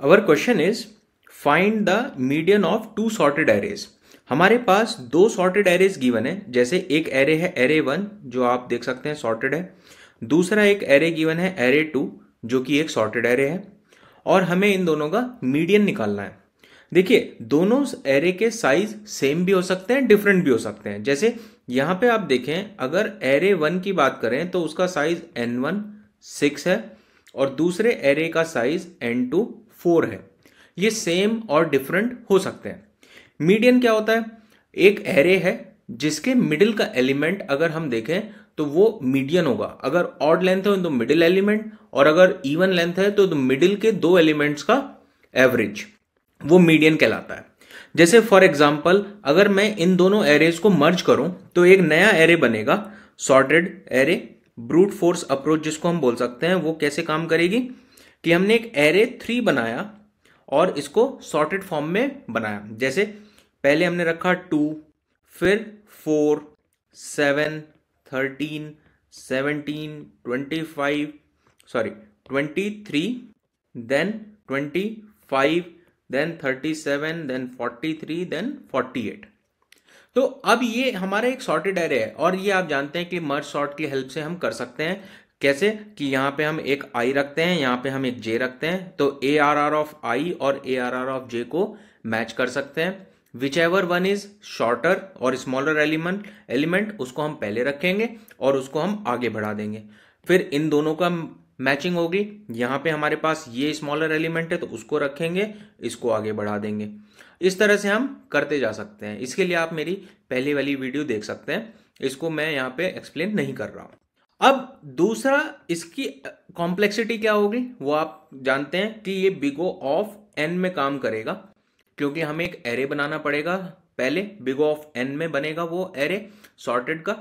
Our question is find the median of two sorted arrays हमारे पास दो sorted arrays given है जैसे एक एरे है एरे वन जो आप देख सकते हैं सॉर्टेड है दूसरा एक एरे गिवन है एरे टू जो कि एक सॉर्टेड एरे है और हमें इन दोनों का मीडियन निकालना है देखिए दोनों एरे के साइज सेम भी हो सकते हैं डिफरेंट भी हो सकते हैं जैसे यहां पे आप देखें अगर एरे वन की बात करें तो उसका साइज एन वन सिक्स है और दूसरे एरे का साइज एन टू फोर है ये सेम और डिफरेंट हो सकते हैं मीडियन क्या होता है एक एरे है जिसके मिडिल का एलिमेंट अगर हम देखें तो वो मीडियन होगा अगर ऑड लेंथ है तो मिडिल एलिमेंट और अगर इवन लेंथ है तो मिडिल के दो एलिमेंट्स का एवरेज वो मीडियन कहलाता है जैसे फॉर एग्जाम्पल अगर मैं इन दोनों एरेज को मर्ज करूं तो एक नया एरे बनेगा sorted array brute force approach जिसको हम बोल सकते हैं वो कैसे काम करेगी कि हमने एक एरे थ्री बनाया और इसको सॉर्टेड फॉर्म में बनाया जैसे पहले हमने रखा टू फिर four seven thirteen seventeen twenty five sorry twenty three then twenty five then thirty seven then forty three then forty eight तो अब ये हमारा एक सॉर्टेड एरे है और ये आप जानते हैं कि मर्ज सॉर्ट की हेल्प से हम कर सकते हैं कैसे कि यहाँ पे हम एक आई रखते हैं यहाँ पे हम एक जे रखते हैं तो A R R of I और A R R of J को मैच कर सकते हैं which ever one is shorter और स्मॉलर एलिमेंट एलिमेंट उसको हम पहले रखेंगे और उसको हम आगे बढ़ा देंगे फिर इन दोनों का मैचिंग होगी यहाँ पे हमारे पास ये स्मॉलर एलिमेंट है तो उसको रखेंगे इसको आगे बढ़ा देंगे इस तरह से हम करते जा सकते हैं इसके लिए आप मेरी पहली वाली वीडियो देख सकते हैं इसको मैं यहाँ पे एक्सप्लेन नहीं कर रहा हूँ अब दूसरा इसकी कॉम्प्लेक्सिटी क्या होगी वो आप जानते हैं कि ये बिगो ऑफ एन में काम करेगा क्योंकि हमें एक एरे बनाना पड़ेगा पहले बिगो ऑफ एन में बनेगा वो एरे सॉर्टेड का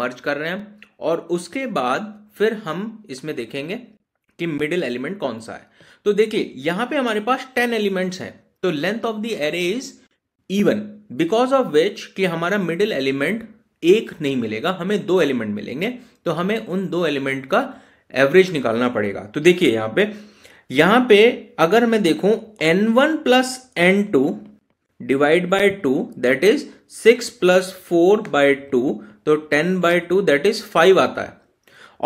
मर्ज कर रहे हैं और उसके बाद फिर हम इसमें देखेंगे कि मिडिल एलिमेंट कौन सा है तो देखिए यहां पे हमारे पास टेन एलिमेंट्स हैं तो length of the array is even because of which कि हमारा मिडिल एलिमेंट एक नहीं मिलेगा हमें दो एलिमेंट मिलेंगे तो हमें उन दो एलिमेंट का एवरेज निकालना पड़ेगा तो देखिए यहां पे यहां पे अगर मैं देखूं N one plus N two divide by two that is six plus four by two तो ten by two that is five आता है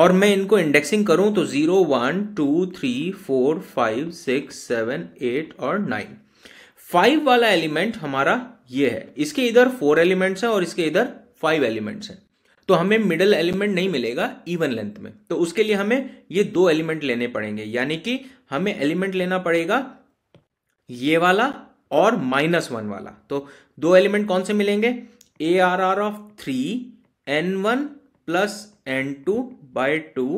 और मैं इनको इंडेक्सिंग करूं तो zero one two three four five six seven eight और nine five वाला एलिमेंट हमारा ये है इसके इधर फोर एलिमेंट्स हैं और इसके इधर फाइव एलिमेंट्स हैं तो हमें मिडल एलिमेंट नहीं मिलेगा इवन लेंथ में तो उसके लिए हमें ये दो एलिमेंट लेने पड़ेंगे यानी कि हमें एलिमेंट लेना पड़ेगा ये वाला और माइनस वन वाला तो दो एलिमेंट कौन से मिलेंगे A R R of three N one plus N two by two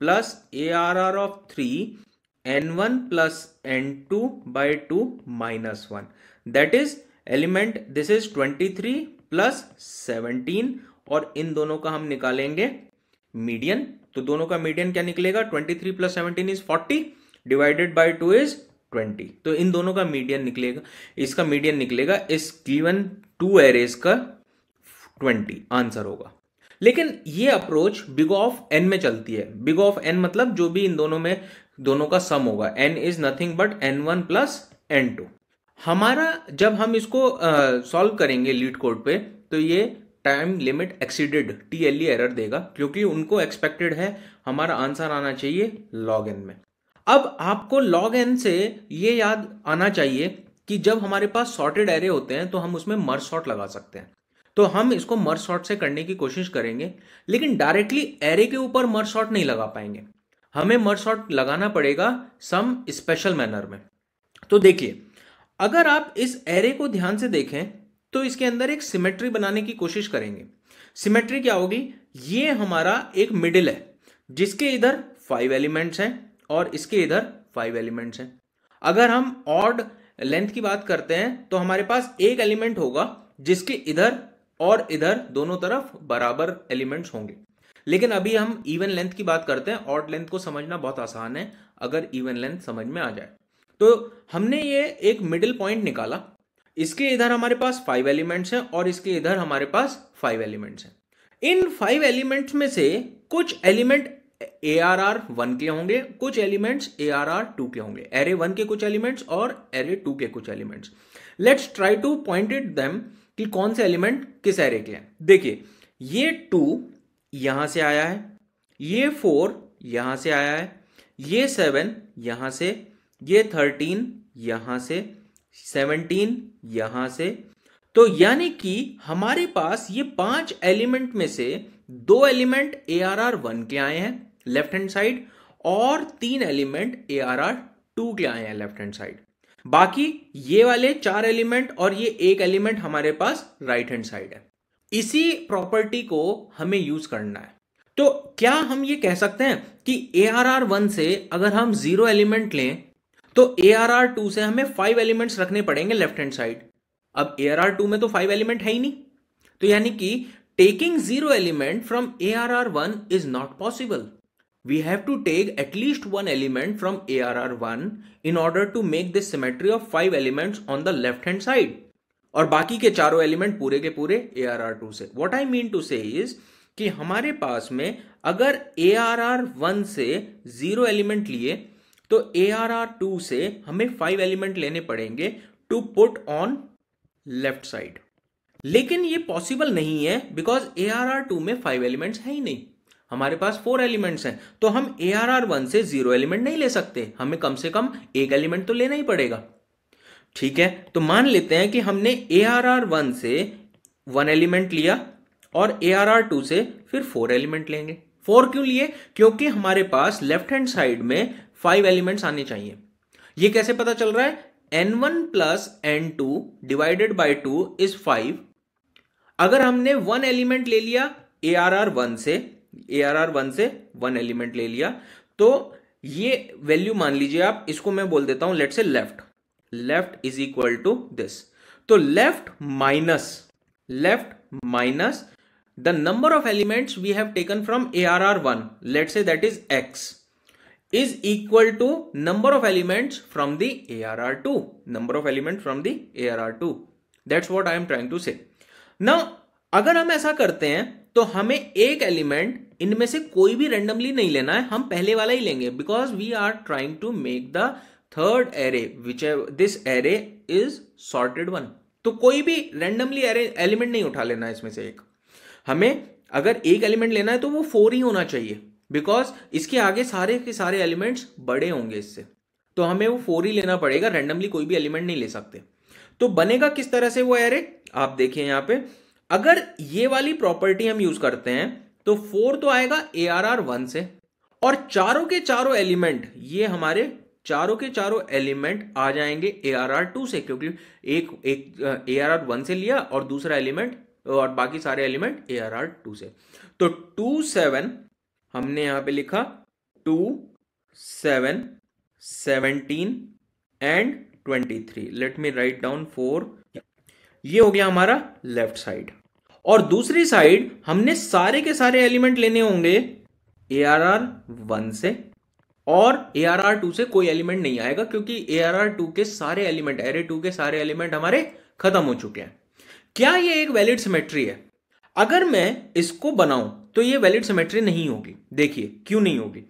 plus A R R of three N one plus N two by two minus one that is element this is twenty three plus seventeen और इन दोनों का हम निकालेंगे median तो दोनों का median क्या निकलेगा twenty three plus seventeen is forty divided by two is twenty तो इन दोनों का मीडियन निकलेगा इसका मीडियन निकलेगा इस गिवन टू एरेज का ट्वेंटी आंसर होगा लेकिन ये अप्रोच बिग ऑफ एन में चलती है बिग ऑफ एन मतलब जो भी इन दोनों में दोनों का सम होगा N is nothing but N one plus N two हमारा जब हम इसको सॉल्व uh, करेंगे लीड कोड पे तो ये time limit exceeded T L E error देगा क्योंकि उनको एक्सपेक्टेड है हमारा आंसर आना चाहिए लॉग एन में अब आपको लॉग एन से ये याद आना चाहिए कि जब हमारे पास सॉर्टेड एरे होते हैं तो हम उसमें मर्ज सॉर्ट लगा सकते हैं तो हम इसको मर्ज सॉर्ट से करने की कोशिश करेंगे लेकिन डायरेक्टली एरे के ऊपर मर्ज सॉर्ट नहीं लगा पाएंगे हमें मर्ज सॉर्ट लगाना पड़ेगा सम स्पेशल मैनर में तो देखिए अगर आप इस एरे को ध्यान से देखें तो इसके अंदर एक सिमेट्री बनाने की कोशिश करेंगे सिमेट्री क्या होगी ये हमारा एक मिडिल है जिसके इधर फाइव एलिमेंट्स हैं और इसके इधर फाइव एलिमेंट्स हैं अगर हम ऑड लेंथ की बात करते हैं तो हमारे पास एक एलिमेंट होगा जिसके इधर और इधर दोनों तरफ बराबर एलिमेंट्स होंगे लेकिन अभी हम इवन लेंथ की बात करते हैं ऑड लेंथ को समझना बहुत आसान है अगर इवन लेंथ समझ में आ जाए तो हमने ये एक मिडिल पॉइंट निकाला इसके इधर हमारे पास फाइव एलिमेंट्स हैं और इसके इधर हमारे पास फाइव एलिमेंट्स हैं इन फाइव एलिमेंट्स में से कुछ element A R R one के होंगे कुछ elements A R R two के होंगे एरे वन के कुछ एलिमेंट्स और एरे टू के कुछ elements let's try to point it them कि कौन से एलिमेंट किस एरे के हैं देखिए ये टू यहां से आया है ये फोर यहां से आया है ये सेवन यहां से ये थर्टीन यहां से सेवनटीन यहां से तो यानी कि हमारे पास ये पांच एलिमेंट में से दो element A R R one के आए हैं लेफ्ट हैंड साइड और तीन element A R R two के आए हैं लेफ्ट हैंड साइड बाकी ये वाले चार एलिमेंट और ये एक एलिमेंट हमारे पास राइट हैंड साइड है इसी प्रॉपर्टी को हमें यूज करना है तो क्या हम ये कह सकते हैं कि ए आर आर वन से अगर हम जीरो एलिमेंट लें तो ए आर आर टू से हमें फाइव एलिमेंट्स रखने पड़ेंगे लेफ्ट हैंड साइड अब ए आर आर टू में तो फाइव एलिमेंट है ही नहीं तो यानी कि taking zero element from A R R one is not possible we to take at least one element from A R R one in order to make this symmetry of five element on the left hand side और बाकी के चारों element पूरे के पूरे A R R two से what I mean to say is कि हमारे पास में अगर ए आर आर वन से जीरो एलिमेंट लिए तो ए आर आर टू से हमें फाइव एलिमेंट लेने पड़ेंगे to put on left side लेकिन ये पॉसिबल नहीं है because A R R two में फाइव एलिमेंट्स है ही नहीं हमारे पास फोर एलिमेंट्स हैं तो हम ए आर आर वन से जीरो एलिमेंट नहीं ले सकते हमें कम से कम एक एलिमेंट तो लेना ही पड़ेगा ठीक है तो मान लेते हैं कि हमने ए आर आर वन से वन एलिमेंट लिया और ए आर आर टू से फिर फोर एलिमेंट लेंगे फोर क्यों लिए क्योंकि हमारे पास लेफ्ट हैंड साइड में फाइव एलिमेंट्स आने चाहिए ये कैसे पता चल रहा है N one plus N two divided by two is five अगर हमने वन एलिमेंट ले लिया ए आर आर वन से ए आर आर वन से वन एलिमेंट ले लिया तो ये वैल्यू मान लीजिए आप इसको मैं बोल देता हूं let say left left is equal to this तो left minus left minus the number of elements we have taken from A R R one let say that is X is equal to number of from the A R R two number of element from the A R R two that's what I am trying to say ना अगर हम ऐसा करते हैं तो हमें एक element इनमें से कोई भी रेंडमली नहीं लेना है हम पहले वाला ही लेंगे because we are trying to make the third array which this array is sorted one तो कोई भी रेंडमली एरे एलिमेंट नहीं उठा लेना है इसमें से एक हमें अगर एक एलिमेंट लेना है तो वो फोर ही होना चाहिए बिकॉज इसके आगे सारे के सारे एलिमेंट्स बड़े होंगे इससे तो हमें वो फोर ही लेना पड़ेगा रैंडमली कोई भी एलिमेंट नहीं ले सकते तो बनेगा किस तरह से वो एरे आप देखिए यहां पे अगर ये वाली प्रॉपर्टी हम यूज करते हैं तो फोर तो आएगा ए आर आर वन से और चारों के चारों एलिमेंट ये हमारे चारों के चारों एलिमेंट आ जाएंगे ए आर आर टू से क्योंकि एक एक ए आर आर वन से लिया और दूसरा एलिमेंट और बाकी सारे element A R R two से तो टू सेवन हमने यहां पे लिखा two seven seventeen and twenty three let me write down four ये हो गया हमारा लेफ्ट साइड और दूसरी साइड हमने सारे के सारे एलिमेंट लेने होंगे ए आर आर वन से और ए आर आर टू से कोई एलिमेंट नहीं आएगा क्योंकि ए आर आर टू के सारे एलिमेंट एरे टू के सारे एलिमेंट हमारे खत्म हो चुके हैं क्या ये एक वैलिड सिमेट्री है अगर मैं इसको बनाऊं तो ये वैलिड सिमेट्री नहीं होगी देखिए क्यों नहीं होगी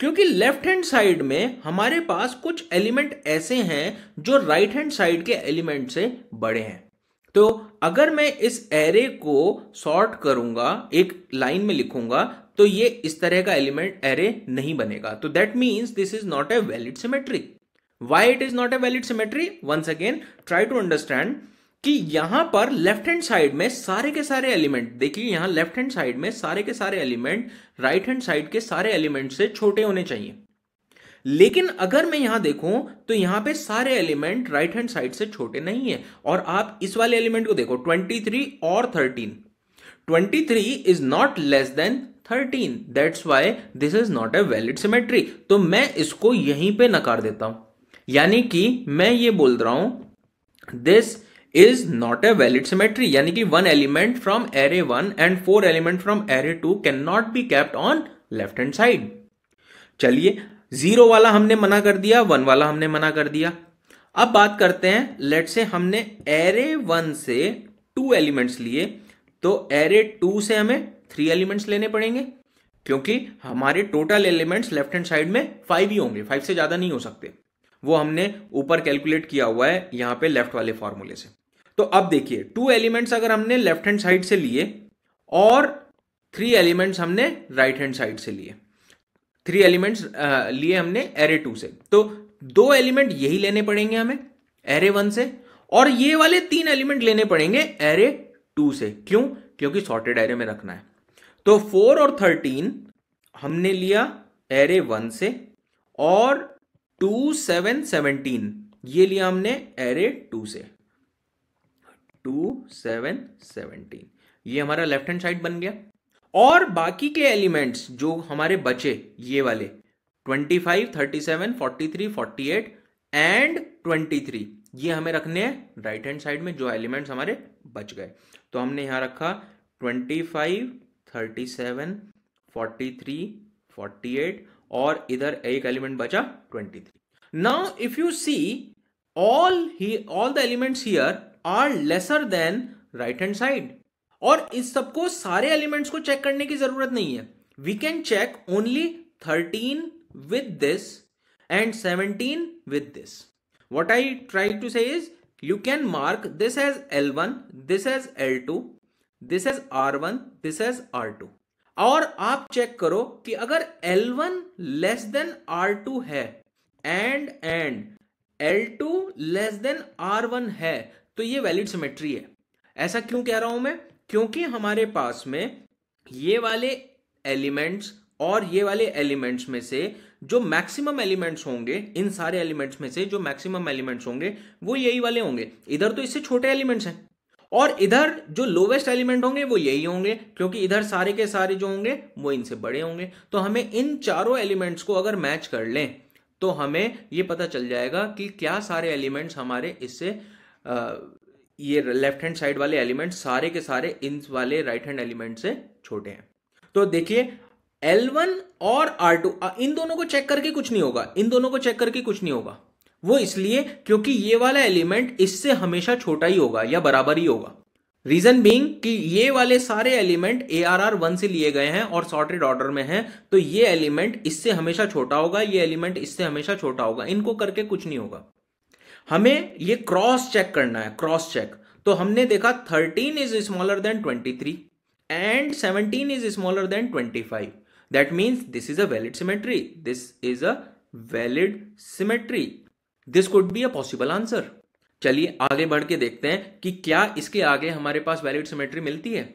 क्योंकि लेफ्ट हैंड साइड में हमारे पास कुछ एलिमेंट ऐसे हैं जो राइट हैंड साइड के एलिमेंट से बड़े हैं तो अगर मैं इस एरे को सॉर्ट करूंगा एक लाइन में लिखूंगा तो ये इस तरह का एलिमेंट एरे नहीं बनेगा तो that means this is not a valid symmetry why it is not a valid symmetry once again try to understand कि यहां पर लेफ्ट हैंड साइड में सारे के सारे एलिमेंट देखिए यहां लेफ्ट हैंड साइड में सारे के सारे एलिमेंट राइट हैंड साइड के सारे एलिमेंट से छोटे होने चाहिए लेकिन अगर मैं यहां देखूं तो यहां पे सारे एलिमेंट राइट हैंड साइड से छोटे नहीं है और आप इस वाले एलिमेंट को देखो 23 और 13 23 is not less than 13 that's why this is not a valid symmetry तो मैं इसको यहीं पे नकार देता हूं यानी कि मैं ये बोल रहा हूं this is not a valid symmetry यानी कि one element from array one and four element from array two can not be kept on left hand side चलिए जीरो वाला हमने मना कर दिया वन वाला हमने मना कर दिया अब बात करते हैं लेट से हमने एरे वन से टू एलिमेंट्स लिए तो एरे टू से हमें थ्री एलिमेंट्स लेने पड़ेंगे क्योंकि हमारे total elements left hand side में फाइव ही होंगे फाइव से ज्यादा नहीं हो सकते वो हमने ऊपर कैलकुलेट किया हुआ है यहां पे लेफ्ट वाले फॉर्मूले से तो अब देखिए टू एलिमेंट्स अगर हमने लेफ्ट हैंड साइड से लिए और थ्री एलिमेंट्स हमने राइट हैंड साइड से लिए थ्री एलिमेंट्स लिए हमने एरे टू से तो दो एलिमेंट यही लेने पड़ेंगे हमें एरे वन से और ये वाले तीन एलिमेंट लेने पड़ेंगे एरे टू से क्यों क्योंकि सॉर्टेड एरे में रखना है तो फोर और थर्टीन हमने लिया एरे वन से और टू सेवन सेवनटीन ये लिया हमने एरे टू से टू सेवन सेवनटीन ये हमारा लेफ्ट हैंड साइड बन गया और बाकी के एलिमेंट्स जो हमारे बचे ये वाले twenty five thirty seven forty three forty eight and twenty three ये हमें रखने हैं राइट हैंड साइड में जो एलिमेंट्स हमारे बच गए तो हमने यहां रखा twenty five thirty seven forty three forty eight और इधर एक एलिमेंट बचा twenty three now if you see all ही all the elements here are lesser than right hand side और इस सबको सारे एलिमेंट्स को चेक करने की जरूरत नहीं है we can check only thirteen with this and seventeen with this say is you can mark this you L one this as L two this l2 R one this this R two और आप check करो कि अगर L one less than R two है and and L two less than R one है तो ये valid symmetry है ऐसा क्यों कह रहा हूं मैं क्योंकि हमारे पास में ये वाले एलिमेंट्स और ये वाले एलिमेंट्स में से जो मैक्सिमम एलिमेंट्स होंगे इन सारे एलिमेंट्स में से जो मैक्सिमम एलिमेंट्स होंगे वो यही वाले होंगे इधर तो इससे छोटे एलिमेंट्स हैं और इधर जो लोवेस्ट एलिमेंट होंगे वो यही होंगे क्योंकि इधर सारे के सारे जो होंगे वो इनसे बड़े होंगे तो हमें इन चारों एलिमेंट्स को अगर मैच कर लें तो हमें ये पता चल जाएगा कि क्या सारे एलिमेंट्स हमारे इससे ये लेफ्ट हैंड साइड वाले एलिमेंट सारे के सारे इन वाले राइट हैंड एलिमेंट से छोटे हैं तो देखिए L1 और R2 इन दोनों को चेक करके कुछ नहीं होगा इन दोनों को चेक करके कुछ नहीं होगा वो इसलिए क्योंकि ये वाला एलिमेंट इससे हमेशा छोटा ही होगा या बराबर ही होगा रीजन बींग कि ये वाले सारे element A R R one से लिए गए हैं और सॉर्टेड ऑर्डर में हैं तो ये एलिमेंट इससे हमेशा छोटा होगा ये एलिमेंट इससे हमेशा छोटा होगा इनको करके कुछ नहीं होगा हमें ये क्रॉस चेक करना है क्रॉस चेक तो हमने देखा thirteen is smaller than twenty three and seventeen is smaller than twenty five that means this is a valid symmetry this is a valid symmetry this could be a possible answer चलिए आगे बढ़ के देखते हैं कि क्या इसके आगे हमारे पास वैलिड सिमेट्री मिलती है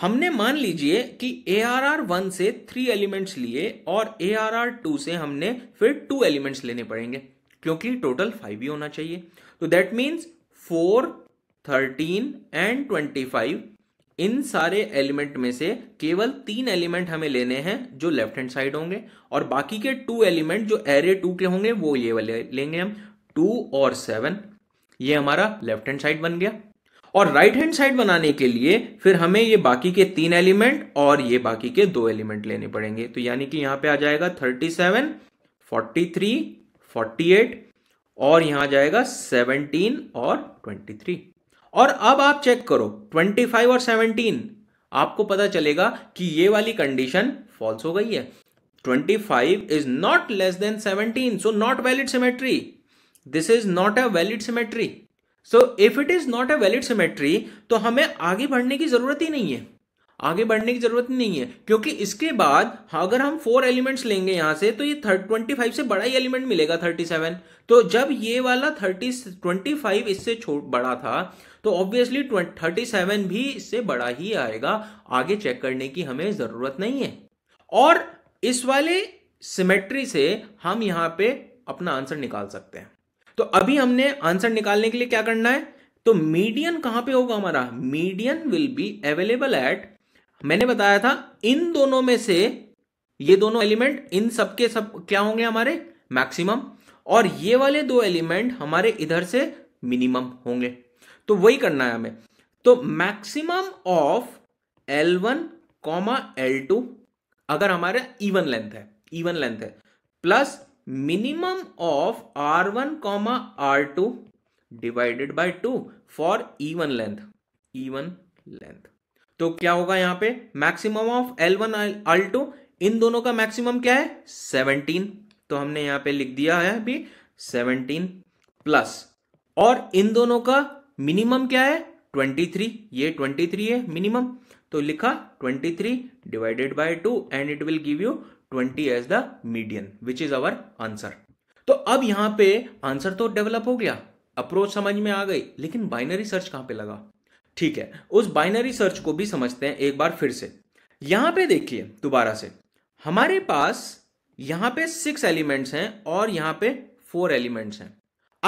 हमने मान लीजिए कि ए आर आर वन से थ्री एलिमेंट्स लिए और ए आर आर टू से हमने फिर टू एलिमेंट्स लेने पड़ेंगे क्योंकि टोटल फाइव ही होना चाहिए तो that means four thirteen and twenty five इन सारे एलिमेंट में से केवल तीन एलिमेंट हमें लेने हैं जो लेफ्ट हैंड साइड होंगे और बाकी के टू एलिमेंट जो एरे टू के होंगे वो ये वाले लेंगे हम टू और सेवन ये हमारा लेफ्ट हैंड साइड बन गया और राइट हैंड साइड बनाने के लिए फिर हमें ये बाकी के तीन एलिमेंट और ये बाकी के दो एलिमेंट लेने पड़ेंगे तो यानी कि यहां पे आ जाएगा thirty seven forty three forty eight और यहां जाएगा सेवनटीन और ट्वेंटी थ्री और अब आप चेक करो ट्वेंटी फाइव और सेवनटीन आपको पता चलेगा कि ये वाली कंडीशन फॉल्स हो गई है 25 is not less than 17 so not valid symmetry this is not a valid symmetry so if it is not a valid symmetry तो हमें आगे बढ़ने की जरूरत ही नहीं है आगे बढ़ने की जरूरत नहीं है क्योंकि इसके बाद अगर हम फोर एलिमेंट्स लेंगे यहां से तो ये थर्ट ट्वेंटी फाइव से बड़ा ही एलिमेंट मिलेगा थर्टी सेवन तो जब ये वाला थर्टी ट्वेंटी फाइव इससे बड़ा था तो ऑब्वियसली थर्टी सेवन भी इससे बड़ा ही आएगा आगे चेक करने की हमें जरूरत नहीं है और इस वाले सिमेट्री से हम यहां पे अपना आंसर निकाल सकते हैं तो अभी हमने आंसर निकालने के लिए क्या करना है तो मीडियन कहां पे होगा हमारा median will be available at मैंने बताया था इन दोनों में से ये दोनों एलिमेंट इन सबके सब क्या होंगे हमारे मैक्सिमम और ये वाले दो एलिमेंट हमारे इधर से मिनिमम होंगे तो वही करना है हमें तो maximum of L one comma L two अगर हमारे इवन लेंथ है इवन लेंथ है plus minimum of R one comma R two divided by two for even length even length तो क्या होगा यहां पे maximum of L one L two इन दोनों का मैक्सिमम क्या है सेवनटीन तो हमने यहां पे लिख दिया है अभी सेवनटीन प्लस और इन दोनों का मिनिमम क्या है ट्वेंटी थ्री ये ट्वेंटी थ्री है मिनिमम तो लिखा twenty three divided by two and it will give you twenty as the median which is our answer तो अब यहां पे आंसर तो डेवलप हो गया अप्रोच समझ में आ गई लेकिन बाइनरी सर्च कहां पे लगा ठीक है उस बाइनरी सर्च को भी समझते हैं एक बार फिर से यहां पे देखिए दोबारा से हमारे पास यहां पे सिक्स एलिमेंट्स हैं और यहां पे फोर एलिमेंट्स हैं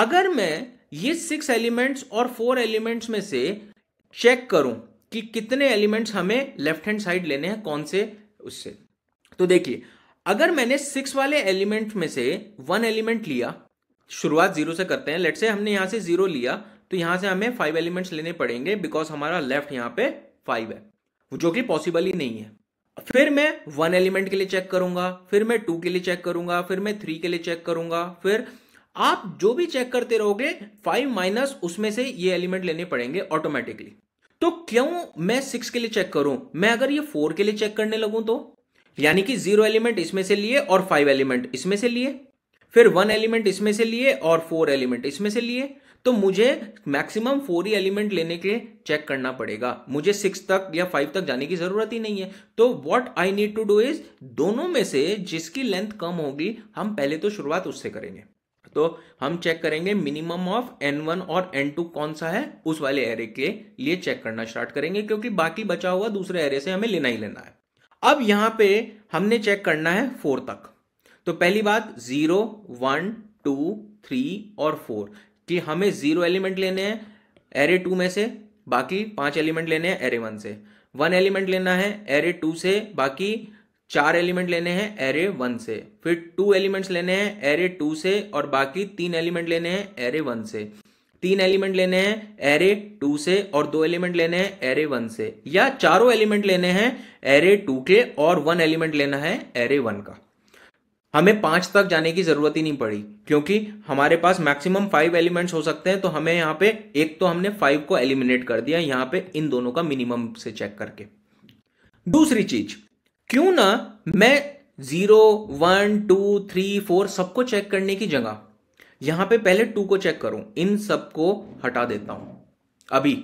अगर मैं ये सिक्स एलिमेंट्स और फोर एलिमेंट्स में से चेक करूं कि कितने एलिमेंट्स हमें लेफ्ट हैंड साइड लेने हैं कौन से उससे तो देखिए अगर मैंने सिक्स वाले एलिमेंट में से वन एलिमेंट लिया शुरुआत जीरो से करते हैं लेट से हमने यहां से जीरो लिया तो यहां से हमें फाइव एलिमेंट्स लेने पड़ेंगे बिकॉज हमारा लेफ्ट यहां पे फाइव है जो कि पॉसिबल ही नहीं है फिर मैं वन एलिमेंट के लिए चेक करूंगा फिर मैं टू के लिए चेक करूंगा फिर मैं थ्री के लिए चेक करूंगा फिर आप जो भी चेक करते रहोगे फाइव माइनस उसमें से ये एलिमेंट लेने पड़ेंगे ऑटोमेटिकली तो क्यों मैं सिक्स के लिए चेक करूं मैं अगर ये फोर के लिए चेक करने लगूं तो यानी कि जीरो एलिमेंट इसमें से लिए और फाइव एलिमेंट इसमें से लिए फिर वन एलिमेंट इसमें से लिए और फोर एलिमेंट इसमें से लिए तो मुझे मैक्सिमम फोर ही एलिमेंट लेने के लिए चेक करना पड़ेगा मुझे सिक्स तक या फाइव तक जाने की जरूरत ही नहीं है तो what I need to do is दोनों में से जिसकी लेंथ कम होगी हम पहले तो शुरुआत उससे करेंगे तो हम चेक करेंगे मिनिमम ऑफ वन और टू कौन सा है उस वाले एरे के लिए चेक करना स्टार्ट करेंगे क्योंकि बाकी बचा हुआ दूसरे एरे से हमें लेना ही लेना है अब यहां पे हमने चेक करना है फोर तक तो पहली बात जीरो वन टू थ्री और फोर कि हमें जीरो एलिमेंट लेने हैं एरे टू में से बाकी पांच एलिमेंट लेने हैं एरे वन से वन एलिमेंट लेना है एरे टू से बाकी चार एलिमेंट लेने हैं एरे वन से फिर टू एलिमेंट्स लेने हैं एरे टू से और बाकी तीन एलिमेंट लेने हैं एरे वन से तीन एलिमेंट लेने हैं एरे टू से और दो एलिमेंट लेने हैं एरे वन से या चारों एलिमेंट लेने हैं एरे टू के और वन एलिमेंट लेना है एरे वन का हमें पांच तक जाने की ज़रूरत ही नहीं पड़ी क्योंकि हमारे पास मैक्सिमम फाइव एलिमेंट्स हो सकते हैं तो हमें यहाँ पे एक तो हमने फाइव को एलिमिनेट कर दिया यहाँ पे इन दोनों का मिनिमम से चेक करके दूसरी चीज क्यों ना मैं zero one two three four सबको चेक करने की जगह यहां पे पहले टू को चेक करूं इन सबको हटा देता हूं अभी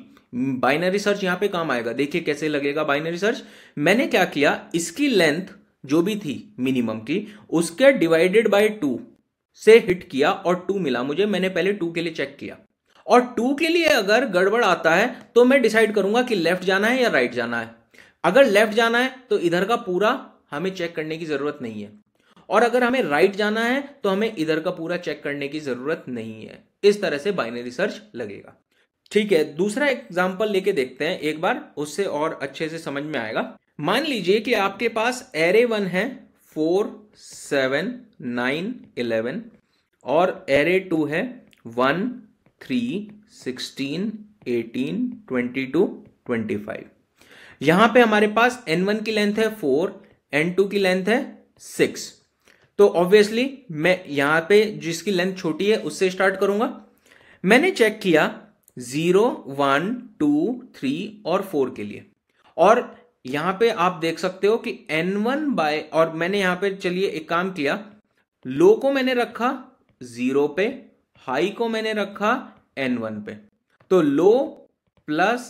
बाइनरी सर्च यहां पे काम आएगा देखिए कैसे लगेगा बाइनरी सर्च मैंने क्या किया इसकी लेंथ जो भी थी मिनिमम की उसके डिवाइडेड बाय टू से हिट किया और टू मिला मुझे मैंने पहले टू के लिए चेक किया और टू के लिए अगर गड़बड़ आता है तो मैं डिसाइड करूंगा कि लेफ्ट जाना है या राइट जाना है अगर लेफ्ट जाना है तो इधर का पूरा हमें चेक करने की जरूरत नहीं है और अगर हमें राइट जाना है तो हमें इधर का पूरा चेक करने की जरूरत नहीं है इस तरह से बाइनरी सर्च लगेगा ठीक है दूसरा एग्जाम्पल लेके देखते हैं एक बार उससे और अच्छे से समझ में आएगा मान लीजिए कि आपके पास एरे वन है फोर सेवन नाइन इलेवन और एरे टू है one three sixteen eighteen twenty two twenty five यहां पे हमारे पास एन वन की लेंथ है फोर एन टू की लेंथ है सिक्स तो ऑब्वियसली मैं यहां पे जिसकी लेंथ छोटी है उससे स्टार्ट करूंगा मैंने चेक किया जीरो वन टू थ्री और फोर के लिए और यहां पे आप देख सकते हो कि एन वन बाय और मैंने यहां पे चलिए एक काम किया लो को मैंने रखा जीरो पे हाई को मैंने रखा एन वन पे तो low plus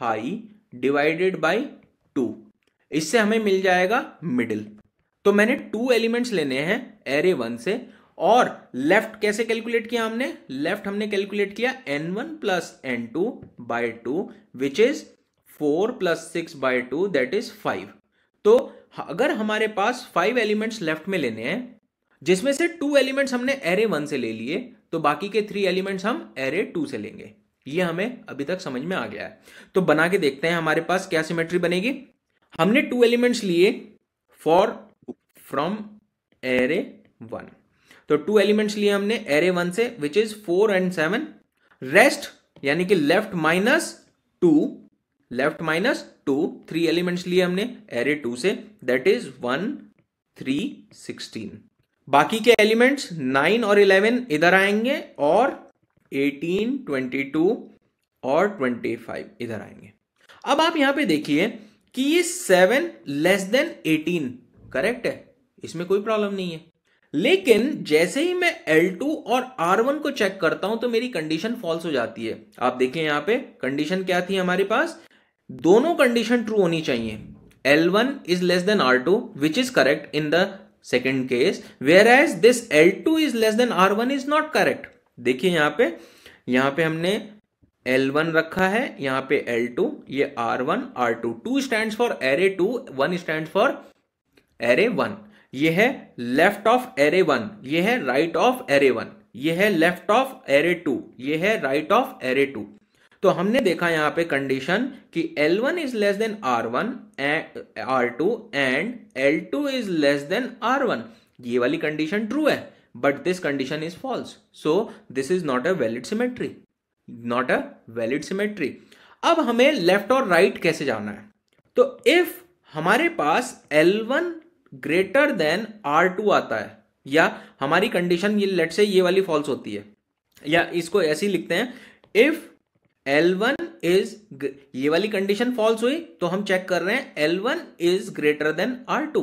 high divided by two इससे हमें मिल जाएगा मिडिल तो मैंने टू एलिमेंट्स लेने हैं एरे वन से और लेफ्ट कैसे कैलकुलेट किया हमने लेफ्ट हमने कैलकुलेट किया N one plus N two by two which is four plus six by two that is five तो अगर हमारे पास फाइव एलिमेंट्स लेफ्ट में लेने हैं जिसमें से टू एलिमेंट्स हमने एरे वन से ले लिए तो बाकी के थ्री एलिमेंट्स हम एरे टू से लेंगे ये हमें अभी तक समझ में आ गया है तो बना के देखते हैं हमारे पास क्या सिमेट्री बनेगी हमने टू एलिमेंट्स लिए फॉर फ्रॉम एरे वन तो टू एलिमेंट्स लिए हमने एरे वन से which is four and seven rest यानी कि left minus two left minus two three elements लिए हमने एरे टू से that is one three sixteen बाकी के एलिमेंट्स नाइन और इलेवन इधर आएंगे और एटीन ट्वेंटी टू और ट्वेंटी फाइव इधर आएंगे अब आप यहां पे देखिए कि ये seven less than eighteen correct है इसमें कोई प्रॉब्लम नहीं है लेकिन जैसे ही मैं L2 और R1 को चेक करता हूं तो मेरी कंडीशन फॉल्स हो जाती है आप देखें यहां पे कंडीशन क्या थी हमारे पास दोनों कंडीशन ट्रू होनी चाहिए L one is less than R two which is correct in the second case whereas this L two is less than R one is not correct देखिए यहां पे यहां पे हमने एल वन रखा है यहां पे एल टू ये R one R two two stand for array two one stand for array one ये है लेफ्ट ऑफ एरे वन ये है राइट ऑफ एरे वन ये है लेफ्ट ऑफ एरे टू ये है राइट ऑफ एरे टू तो हमने देखा यहां पे कंडीशन कि L1 one is less than R1 one R two and L two is less than R1 ये वाली कंडीशन ट्रू है but this condition is false so this is not a valid symmetry not a valid symmetry अब हमें left और right right कैसे जाना है तो इफ हमारे पास L1 one greater than R2 आता है या हमारी कंडीशन ये लेट से ये वाली फॉल्स होती है या इसको ऐसे लिखते हैं इफ एल वन इज ये वाली कंडीशन फॉल्स हुई तो हम चेक कर रहे हैं L one is greater than R two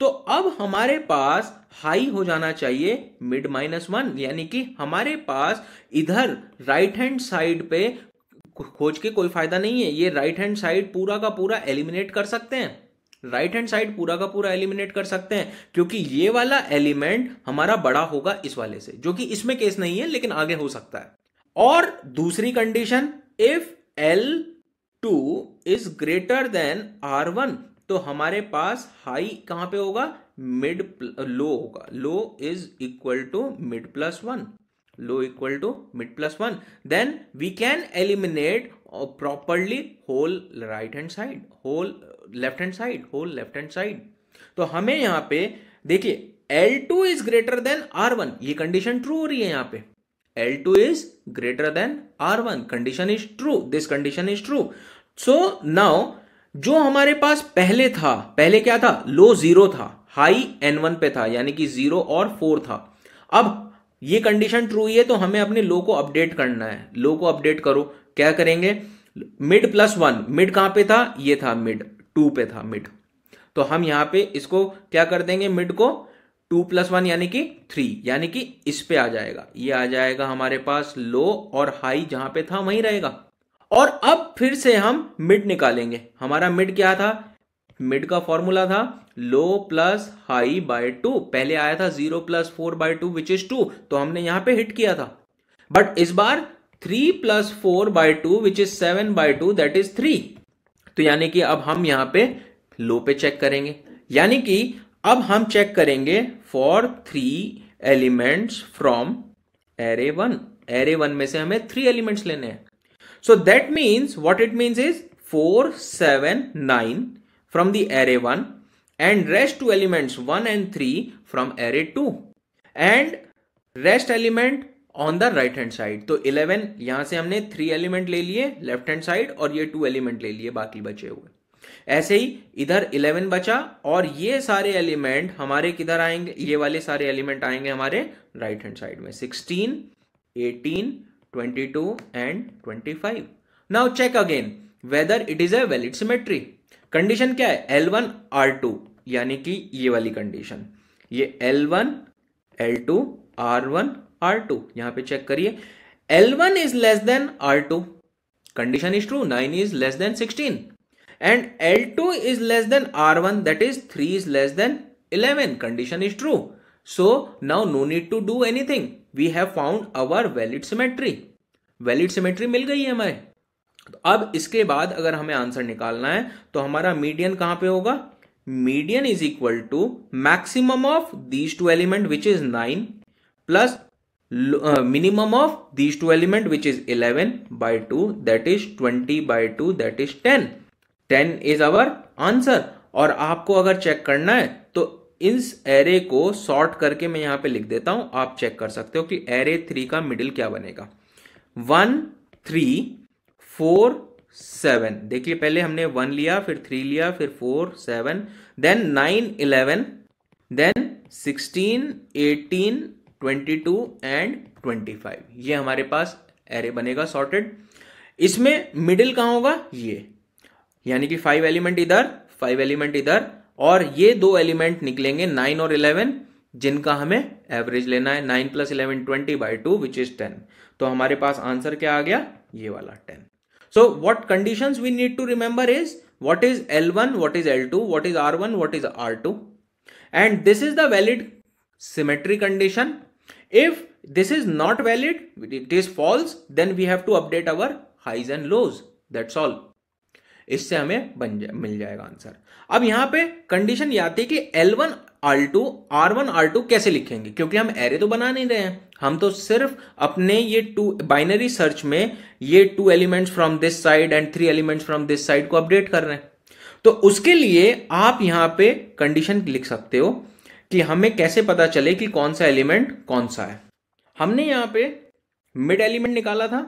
तो अब हमारे पास हाई हो जाना चाहिए मिड माइनस वन यानी कि हमारे पास इधर राइट हैंड साइड पे खोज के कोई फायदा नहीं है ये राइट हैंड साइड पूरा का पूरा एलिमिनेट कर सकते हैं राइट हैंड साइड पूरा का पूरा एलिमिनेट कर सकते हैं क्योंकि ये वाला एलिमेंट हमारा बड़ा होगा इस वाले से जो कि इसमें केस नहीं है लेकिन आगे हो सकता है और दूसरी condition if L two is greater than R one तो हमारे पास हाई कहां पे होगा मिड लो होगा low is equal to mid plus one low equal to mid plus one then we can eliminate properly whole right hand side whole left hand side whole left hand side तो हमें यहां पे देखिए L2 two is greater than one ये condition true हो रही है यहां पे L2 is greater than R1. Condition is true. This condition is true. So now जो हमारे पास पहले था पहले क्या था लो जीरो था हाई एन वन पे था यानी कि जीरो और फोर था अब ये कंडीशन ट्रू ही है तो हमें अपने लो को अपडेट करना है लो को अपडेट करो क्या करेंगे मिड प्लस वन मिड कहां पे था ये था मिड टू पे था मिड तो हम यहां पे इसको क्या कर देंगे मिड को टू प्लस वन यानी कि थ्री यानी कि इस पे आ जाएगा ये आ जाएगा हमारे पास लो और हाई जहां पे था वहीं रहेगा और अब फिर से हम मिड निकालेंगे हमारा मिड क्या था मिड का फॉर्मूला था low plus high by two पहले आया था zero plus four by two which is two तो हमने यहां पे हिट किया था बट इस बार three plus four by two which is seven by two that is three तो यानी कि अब हम यहां पे लो पे चेक करेंगे यानी कि अब हम चेक करेंगे for three elements from array one array one में से हमें थ्री एलिमेंट्स लेने हैं so that means what it means is four seven nine from the array one and rest two elements one and three from array two and rest element on the right hand side तो eleven यहां से हमने three element ले लिए left hand side और ये to element ले लिए बाकी बचे हुए ऐसे ही इधर 11 बचा और ये सारे एलिमेंट हमारे किधर आएंगे ये वाले सारे एलिमेंट आएंगे हमारे राइट हैंड साइड में 16, 18, 22 and 25. Now check again whether it is a valid symmetry condition क्या है एल वन आर टू यानी कि ये वाली कंडीशन ये L one L two R one R two यहां पर चेक करिए L one is less than R two condition is true nine is less than sixteen and L two is less than R one that is three is less than eleven condition is true so now no need to do anything we have found our valid symmetry valid symmetry मिल गई है हमारे तो अब इसके बाद अगर हमें आंसर निकालना है तो हमारा मीडियन कहां पे होगा median is equal to maximum of these two element which is nine plus minimum of these two element which is eleven by two that is twenty by two that is ten ten is our answer और आपको अगर check करना है तो इस array को sort करके मैं यहां पे लिख देता हूं आप चेक कर सकते हो कि एरे थ्री का मिडिल क्या बनेगा वन थ्री फोर सेवन देखिए पहले हमने वन लिया फिर थ्री लिया फिर four seven then nine eleven then sixteen eighteen twenty two and twenty five ये हमारे पास एरे बनेगा सॉर्टेड इसमें मिडिल कहाँ होगा ये यानी कि फाइव एलिमेंट इधर फाइव एलिमेंट इधर और ये दो एलिमेंट निकलेंगे नाइन और इलेवन जिनका हमें एवरेज लेना है nine plus eleven twenty by two which is ten तो हमारे पास आंसर क्या आ गया ये वाला ten so what condition we need to remember is what is L one what is L two what is R one what is R two and this is the valid symmetry condition if this is not valid it is false then we have to update our highs and lows that's all इससे हमें बन जा, मिल जाएगा answer अब यहां पे condition ये आती है कि L one R two R one R two कैसे लिखेंगे क्योंकि हम एरे तो बना नहीं रहे हैं हम तो सिर्फ अपने ये टू बाइनरी सर्च में ये two elements from this side and three elements from this side को अपडेट कर रहे हैं तो उसके लिए आप यहां पे कंडीशन लिख सकते हो कि हमें कैसे पता चले कि कौन सा एलिमेंट कौन सा है हमने यहां पे मिड एलिमेंट निकाला था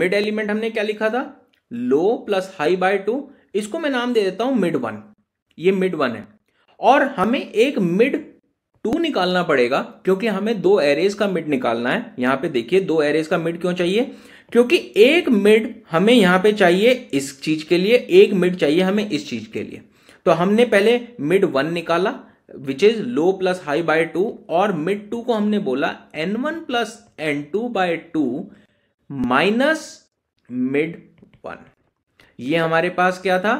मिड एलिमेंट हमने क्या लिखा था low plus high by two इसको मैं नाम दे देता हूं मिड वन ये मिड वन है और हमें एक मिड टू निकालना पड़ेगा क्योंकि हमें दो एरेज का मिड निकालना है यहां पे देखिए दो एरेज का मिड क्यों चाहिए क्योंकि एक मिड हमें यहां पे चाहिए इस चीज के लिए एक मिड चाहिए हमें इस चीज के लिए तो हमने पहले मिड वन निकाला which is low plus high by two और मिड टू को हमने बोला N one plus N two by two minus mid one ये हमारे पास क्या था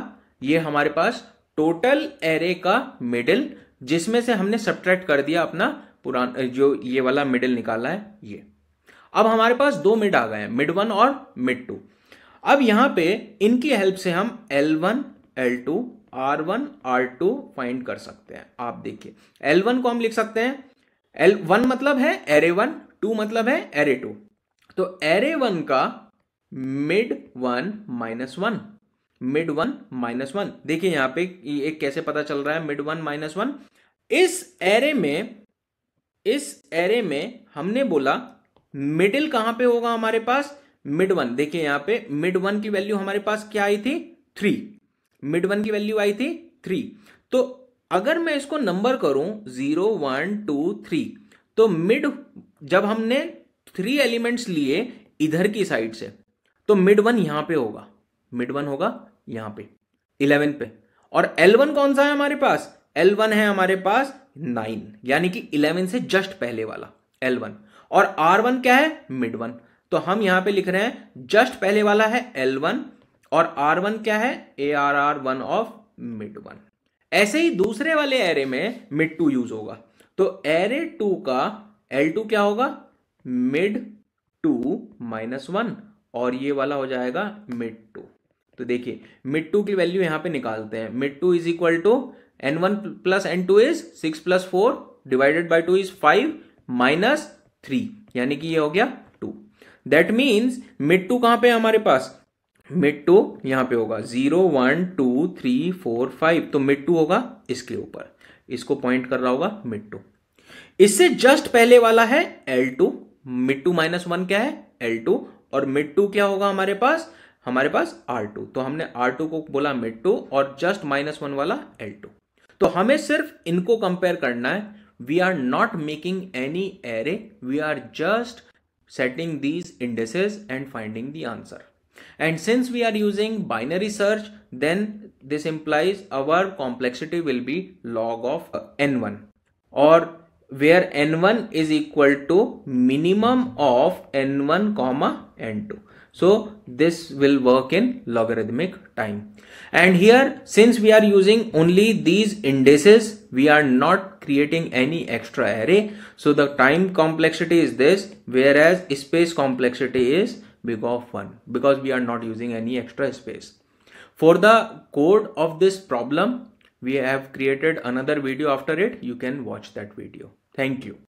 ये हमारे पास टोटल एरे का मिडिल जिसमें से हमने सब्ट्रैक्ट कर दिया अपना पुराना जो ये वाला मिडिल निकाला है ये अब हमारे पास दो मिड आ गए हैं मिड वन और मिड टू अब यहां पे इनकी हेल्प से हम L one L two R one R two find कर सकते हैं आप देखिए एल वन को हम लिख सकते हैं एल वन मतलब है एरे वन टू मतलब है एरे टू तो एरे वन का mid one minus one mid one minus one देखिए यहां पे एक कैसे पता चल रहा है मिड वन माइनस वन इस एरे में इस एरे में हमने बोला मिडिल कहां पे होगा हमारे पास मिड वन देखिए यहां पे मिड वन की वैल्यू हमारे पास क्या आई थी थ्री मिड वन की वैल्यू आई थी थ्री तो अगर मैं इसको नंबर करूं जीरो वन टू थ्री तो मिड जब हमने थ्री एलिमेंट्स लिए इधर की साइड से तो मिड वन यहां पे होगा मिड वन होगा यहां पे इलेवन पे और एल वन कौन सा है हमारे पास एल वन है हमारे पास नाइन यानी कि इलेवन से जस्ट पहले वाला एल वन और आर वन क्या है मिड वन तो हम यहां पे लिख रहे हैं जस्ट पहले वाला है एल वन और आर वन क्या है A R R one of mid one ऐसे ही दूसरे वाले एरे में मिड टू यूज होगा तो एरे टू का एल टू क्या होगा मिड टू माइनस वन और ये वाला हो जाएगा मिड टू तो देखिए मिड टू की वैल्यू यहां पे निकालते हैं mid two is equal to N one plus N two is six plus four divided by two is five minus three यानी कि ये हो गया two that means mid two कहां पे है हमारे पास मिड टू यहां पे होगा zero one two three four five तो मिड टू होगा इसके ऊपर इसको पॉइंट कर रहा होगा मिड टू इससे जस्ट पहले वाला है L two mid two minus one क्या है एल टू और मिड टू क्या होगा हमारे पास हमारे पास आर टू तो हमने आर टू को बोला मिड टू और जस्ट माइनस वन वाला एल टू तो हमें सिर्फ इनको कंपेयर करना है we are not making any array we are just setting these indices and finding the answer and since we are using binary search then this implies our complexity will be log of N one और where n1 is equal to minimum of n1 comma n2 so this will work in logarithmic time and here since we are using only these indices we are not creating any extra array so the time complexity is this whereas space complexity is big of 1 because we are not using any extra space for the code of this problem we have created another video after it you can watch that video Thank you.